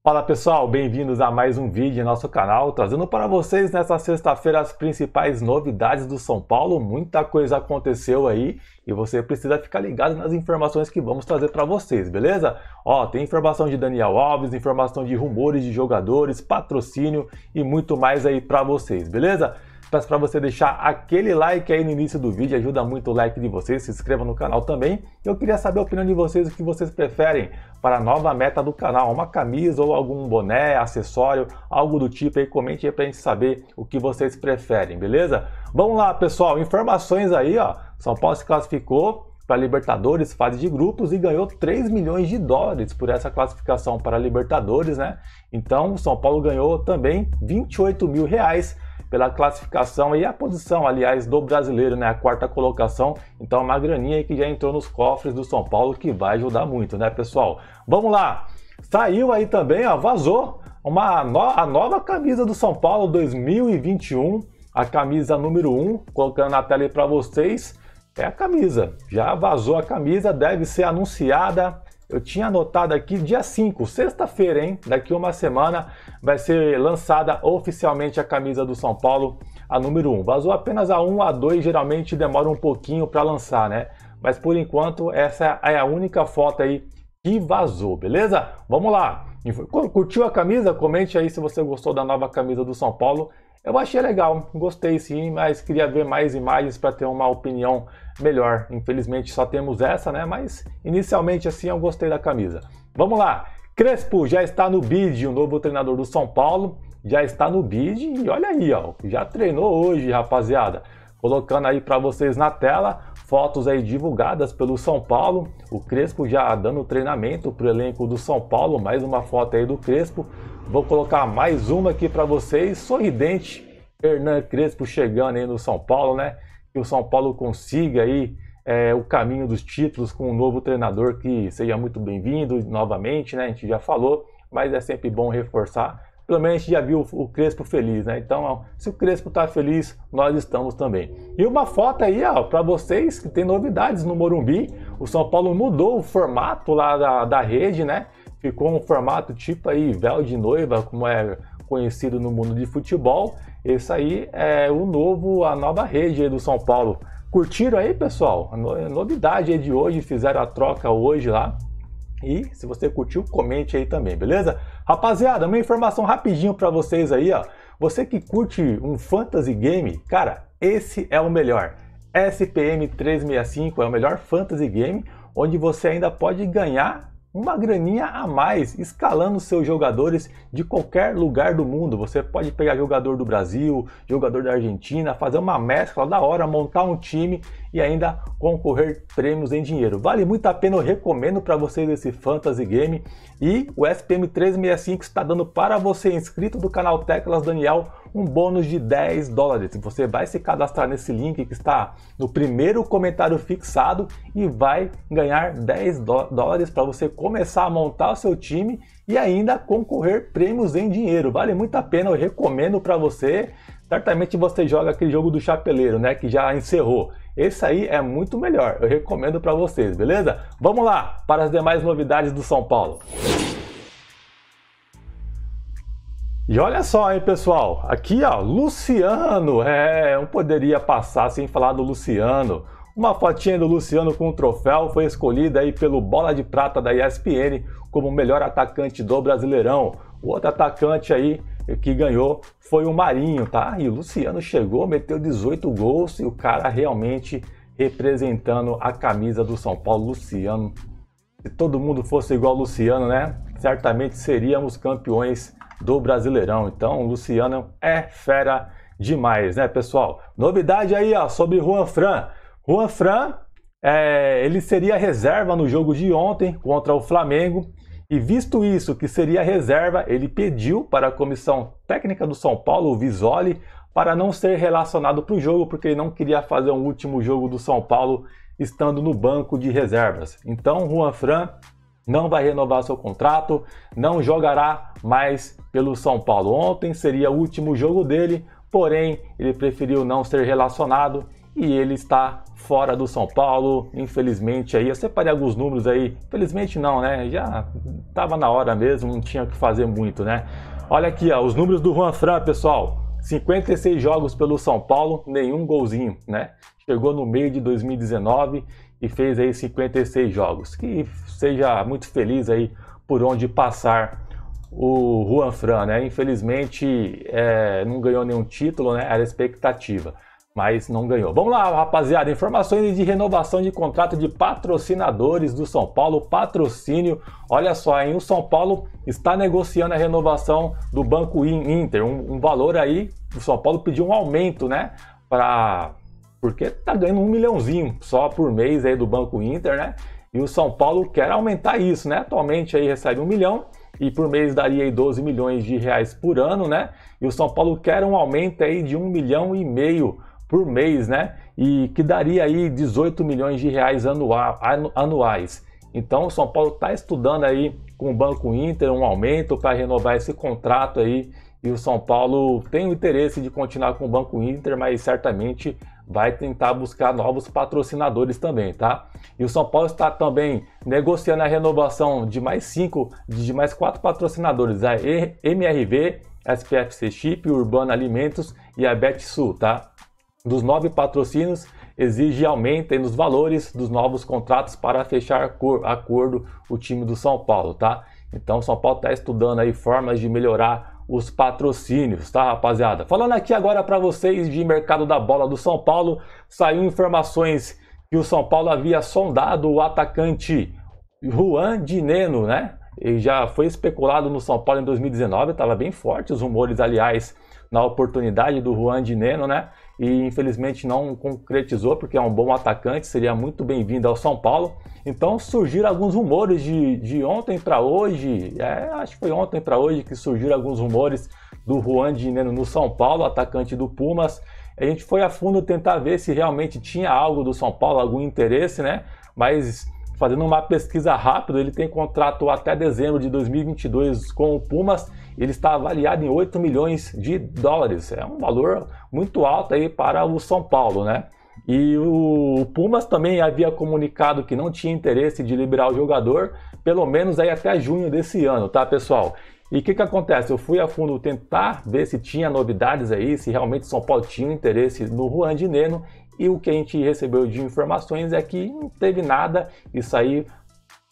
Fala pessoal, bem-vindos a mais um vídeo em nosso canal, trazendo para vocês nesta sexta-feira as principais novidades do São Paulo. Muita coisa aconteceu aí e você precisa ficar ligado nas informações que vamos trazer para vocês, beleza? Ó, tem informação de Daniel Alves, informação de rumores de jogadores, patrocínio e muito mais aí para vocês, beleza? Peço para você deixar aquele like aí no início do vídeo, ajuda muito o like de vocês, se inscreva no canal também. Eu queria saber a opinião de vocês, o que vocês preferem para a nova meta do canal, uma camisa ou algum boné, acessório, algo do tipo aí, comente aí para a gente saber o que vocês preferem, beleza? Vamos lá pessoal, informações aí ó, São Paulo se classificou para a Libertadores, fase de grupos, e ganhou 3 milhões de dólares por essa classificação para a Libertadores, né? Então, São Paulo ganhou também 28 mil reais pela classificação e a posição, aliás, do brasileiro, né? A quarta colocação. Então, é uma graninha que já entrou nos cofres do São Paulo que vai ajudar muito, né, pessoal? Vamos lá! Saiu aí também, ó, vazou uma no a nova camisa do São Paulo 2021, a camisa número 1, colocando na tela aí para vocês. É a camisa, já vazou a camisa, deve ser anunciada eu tinha anotado aqui dia 5, sexta-feira, hein? Daqui uma semana vai ser lançada oficialmente a camisa do São Paulo, a número 1. Um. Vazou apenas a 1, um, a 2 geralmente demora um pouquinho para lançar, né? Mas por enquanto essa é a única foto aí que vazou, beleza? Vamos lá. Curtiu a camisa? Comente aí se você gostou da nova camisa do São Paulo. Eu achei legal, gostei sim, mas queria ver mais imagens para ter uma opinião melhor. Infelizmente só temos essa, né? Mas inicialmente assim eu gostei da camisa. Vamos lá. Crespo já está no bid, o novo treinador do São Paulo já está no bid e olha aí, ó, já treinou hoje, rapaziada. Colocando aí para vocês na tela Fotos aí divulgadas pelo São Paulo, o Crespo já dando treinamento para o elenco do São Paulo, mais uma foto aí do Crespo. Vou colocar mais uma aqui para vocês, sorridente, Hernan Crespo chegando aí no São Paulo, né? Que o São Paulo consiga aí é, o caminho dos títulos com um novo treinador que seja muito bem-vindo novamente, né? A gente já falou, mas é sempre bom reforçar pelo menos a gente já viu o Crespo feliz, né? Então, ó, se o Crespo está feliz, nós estamos também. E uma foto aí, ó, para vocês que tem novidades no Morumbi. O São Paulo mudou o formato lá da, da rede, né? Ficou um formato tipo aí véu de noiva, como é conhecido no mundo de futebol. Esse aí é o novo, a nova rede do São Paulo. Curtiram aí, pessoal? A novidade aí de hoje, fizeram a troca hoje lá. E se você curtiu, comente aí também, beleza? Rapaziada, uma informação rapidinho para vocês aí, ó. Você que curte um fantasy game, cara, esse é o melhor. SPM 365 é o melhor fantasy game, onde você ainda pode ganhar uma graninha a mais escalando seus jogadores de qualquer lugar do mundo. Você pode pegar jogador do Brasil, jogador da Argentina, fazer uma mescla da hora, montar um time e ainda concorrer prêmios em dinheiro. Vale muito a pena, eu recomendo para vocês esse Fantasy Game e o SPM365 está dando para você, inscrito do canal Teclas Daniel, um bônus de 10 dólares. Você vai se cadastrar nesse link que está no primeiro comentário fixado e vai ganhar 10 dólares para você começar a montar o seu time e ainda concorrer prêmios em dinheiro. Vale muito a pena, eu recomendo para você. Certamente você joga aquele jogo do chapeleiro, né, que já encerrou. Esse aí é muito melhor, eu recomendo para vocês, beleza? Vamos lá para as demais novidades do São Paulo. E olha só, hein, pessoal, aqui ó, Luciano, é, não poderia passar sem falar do Luciano. Uma fotinha do Luciano com o um troféu foi escolhida aí pelo Bola de Prata da ESPN como melhor atacante do Brasileirão. O outro atacante aí que ganhou foi o Marinho, tá? E o Luciano chegou, meteu 18 gols e o cara realmente representando a camisa do São Paulo, Luciano. Se todo mundo fosse igual ao Luciano, né? Certamente seríamos campeões do Brasileirão. Então, o Luciano é fera demais, né, pessoal? Novidade aí, ó, sobre Juan Fran. Juan Fran, é, ele seria reserva no jogo de ontem contra o Flamengo e visto isso, que seria reserva, ele pediu para a comissão técnica do São Paulo, o Visoli, para não ser relacionado para o jogo, porque ele não queria fazer um último jogo do São Paulo estando no banco de reservas. Então, Juan Fran não vai renovar seu contrato, não jogará mais pelo São Paulo. Ontem seria o último jogo dele, porém ele preferiu não ser relacionado e ele está fora do São Paulo, infelizmente aí. Eu separei alguns números aí, infelizmente não, né? Já estava na hora mesmo, não tinha o que fazer muito, né? Olha aqui, ó, os números do Juan Fran, pessoal. 56 jogos pelo São Paulo, nenhum golzinho, né? Chegou no meio de 2019 e fez aí 56 jogos. Que seja muito feliz aí por onde passar o Juan Fran, né? Infelizmente é, não ganhou nenhum título, né? Era expectativa mas não ganhou. Vamos lá, rapaziada, informações de renovação de contrato de patrocinadores do São Paulo, patrocínio. Olha só, hein? o São Paulo está negociando a renovação do Banco Inter, um, um valor aí, o São Paulo pediu um aumento, né, para porque tá ganhando um milhãozinho só por mês aí do Banco Inter, né? E o São Paulo quer aumentar isso, né? Atualmente aí recebe um milhão e por mês daria aí 12 milhões de reais por ano, né? E o São Paulo quer um aumento aí de um milhão e meio por mês, né? E que daria aí 18 milhões de reais anuais. Então o São Paulo está estudando aí com o Banco Inter um aumento para renovar esse contrato aí. E o São Paulo tem o interesse de continuar com o Banco Inter, mas certamente vai tentar buscar novos patrocinadores também, tá? E o São Paulo está também negociando a renovação de mais cinco, de mais quatro patrocinadores, a MRV, SPFC Chip, Urbana Alimentos e a BetSul, tá? dos nove patrocínios exige aumento nos valores dos novos contratos para fechar acordo o time do São Paulo, tá? Então, São Paulo está estudando aí formas de melhorar os patrocínios, tá, rapaziada? Falando aqui agora para vocês de mercado da bola do São Paulo, saiu informações que o São Paulo havia sondado o atacante Juan Dineno, né? Ele já foi especulado no São Paulo em 2019, estava bem forte os rumores, aliás, na oportunidade do Juan Dineno, né? e infelizmente não concretizou porque é um bom atacante, seria muito bem-vindo ao São Paulo. Então surgiram alguns rumores de, de ontem para hoje, é, acho que foi ontem para hoje que surgiram alguns rumores do Juan Dineno no São Paulo, atacante do Pumas. A gente foi a fundo tentar ver se realmente tinha algo do São Paulo, algum interesse, né? Mas Fazendo uma pesquisa rápida, ele tem contrato até dezembro de 2022 com o Pumas. Ele está avaliado em 8 milhões de dólares. É um valor muito alto aí para o São Paulo, né? E o Pumas também havia comunicado que não tinha interesse de liberar o jogador, pelo menos aí até junho desse ano, tá, pessoal? E o que, que acontece? Eu fui a fundo tentar ver se tinha novidades aí, se realmente São Paulo tinha interesse no Juan de Neno, e o que a gente recebeu de informações é que não teve nada, isso aí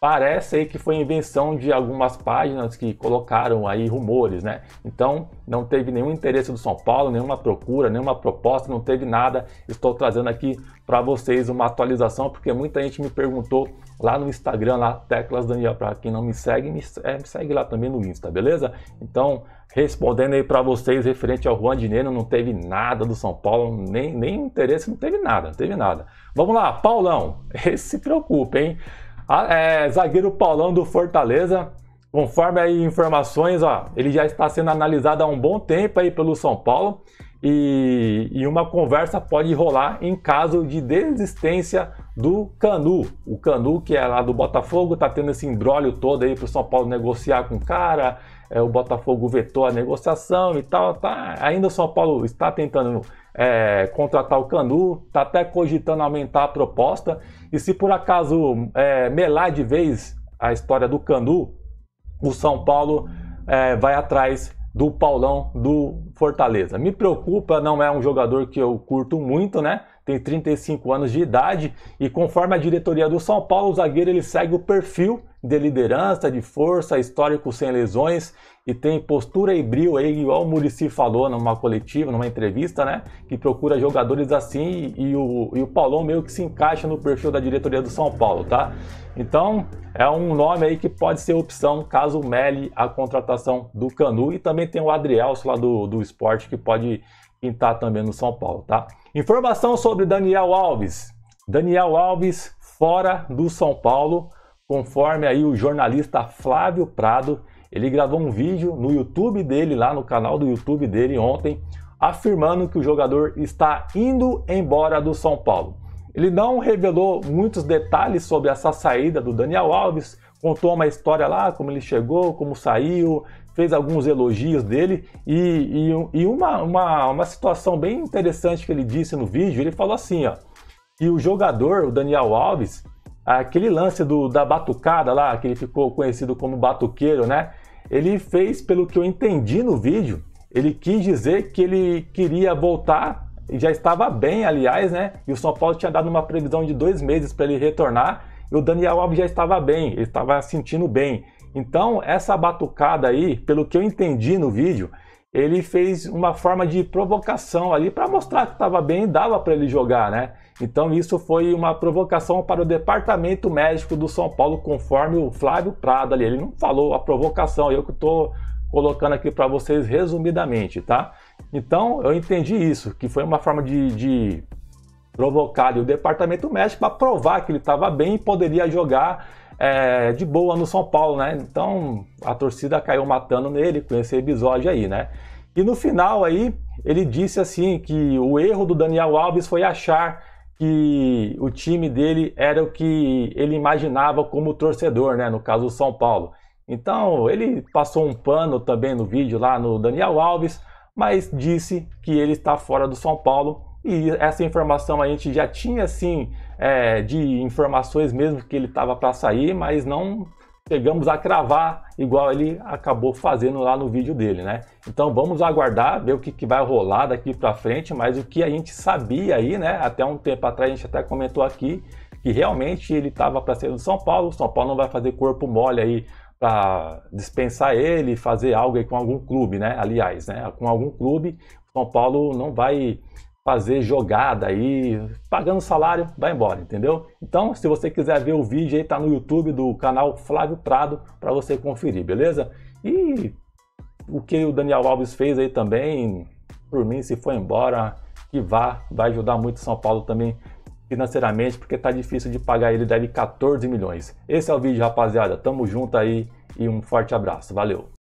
Parece aí que foi invenção de algumas páginas que colocaram aí rumores, né? Então não teve nenhum interesse do São Paulo, nenhuma procura, nenhuma proposta, não teve nada. Estou trazendo aqui para vocês uma atualização, porque muita gente me perguntou lá no Instagram, lá Teclas Daniel, para quem não me segue, me, é, me, segue lá também no Insta, beleza? Então, respondendo aí para vocês referente ao Juan Dinheiro, não teve nada do São Paulo, nem, nem interesse, não teve nada, não teve nada. Vamos lá, Paulão, se preocupe, hein? Ah, é, zagueiro Paulão do Fortaleza, conforme aí informações, ó, ele já está sendo analisado há um bom tempo aí pelo São Paulo e, e uma conversa pode rolar em caso de desistência do Canu. O Canu, que é lá do Botafogo, está tendo esse embrólio todo aí para o São Paulo negociar com o cara é, o Botafogo vetou a negociação e tal. Tá, ainda o São Paulo está tentando é, contratar o Canu, está até cogitando aumentar a proposta. E se por acaso é, melar de vez a história do Canu, o São Paulo é, vai atrás do Paulão do Fortaleza. Me preocupa, não é um jogador que eu curto muito, né? tem 35 anos de idade e conforme a diretoria do São Paulo, o zagueiro ele segue o perfil de liderança, de força, histórico sem lesões e tem postura e brilho aí, igual o Murici falou numa coletiva, numa entrevista, né? Que procura jogadores assim e, e, o, e o Paulão meio que se encaixa no perfil da diretoria do São Paulo, tá? Então é um nome aí que pode ser opção caso mele a contratação do Canu e também tem o Adrielso lá do, do esporte que pode pintar tá também no São Paulo, tá? Informação sobre Daniel Alves. Daniel Alves fora do São Paulo, conforme aí o jornalista Flávio Prado, ele gravou um vídeo no YouTube dele, lá no canal do YouTube dele ontem, afirmando que o jogador está indo embora do São Paulo. Ele não revelou muitos detalhes sobre essa saída do Daniel Alves, contou uma história lá, como ele chegou, como saiu, fez alguns elogios dele e, e, e uma, uma, uma situação bem interessante que ele disse no vídeo, ele falou assim, ó, e o jogador, o Daniel Alves, aquele lance do, da batucada lá, que ele ficou conhecido como batuqueiro, né? Ele fez, pelo que eu entendi no vídeo, ele quis dizer que ele queria voltar, e já estava bem, aliás, né? E o São Paulo tinha dado uma previsão de dois meses para ele retornar e o Daniel Alves já estava bem, ele estava sentindo bem. Então, essa batucada aí, pelo que eu entendi no vídeo, ele fez uma forma de provocação ali para mostrar que estava bem e dava para ele jogar, né? Então isso foi uma provocação para o departamento médico do São Paulo, conforme o Flávio Prado ali. Ele não falou a provocação, eu que estou colocando aqui para vocês resumidamente, tá? Então eu entendi isso, que foi uma forma de, de provocar o departamento médico para provar que ele estava bem e poderia jogar é, de boa no São Paulo, né? Então a torcida caiu matando nele com esse episódio aí, né? E no final aí ele disse assim que o erro do Daniel Alves foi achar que o time dele era o que ele imaginava como torcedor, né? No caso o São Paulo. Então ele passou um pano também no vídeo lá no Daniel Alves, mas disse que ele está fora do São Paulo e essa informação a gente já tinha, assim, é, de informações mesmo que ele estava para sair, mas não chegamos a cravar igual ele acabou fazendo lá no vídeo dele, né? Então vamos aguardar, ver o que, que vai rolar daqui para frente, mas o que a gente sabia aí, né? Até um tempo atrás a gente até comentou aqui que realmente ele estava para sair do São Paulo, o São Paulo não vai fazer corpo mole aí para dispensar ele, fazer algo aí com algum clube, né? Aliás, né? Com algum clube, o São Paulo não vai fazer jogada aí, pagando salário, vai embora, entendeu? Então, se você quiser ver o vídeo aí, tá no YouTube do canal Flávio Prado para você conferir, beleza? E o que o Daniel Alves fez aí também, por mim, se foi embora, que vá, vai ajudar muito São Paulo também financeiramente, porque tá difícil de pagar ele, deve 14 milhões. Esse é o vídeo, rapaziada. Tamo junto aí e um forte abraço. Valeu!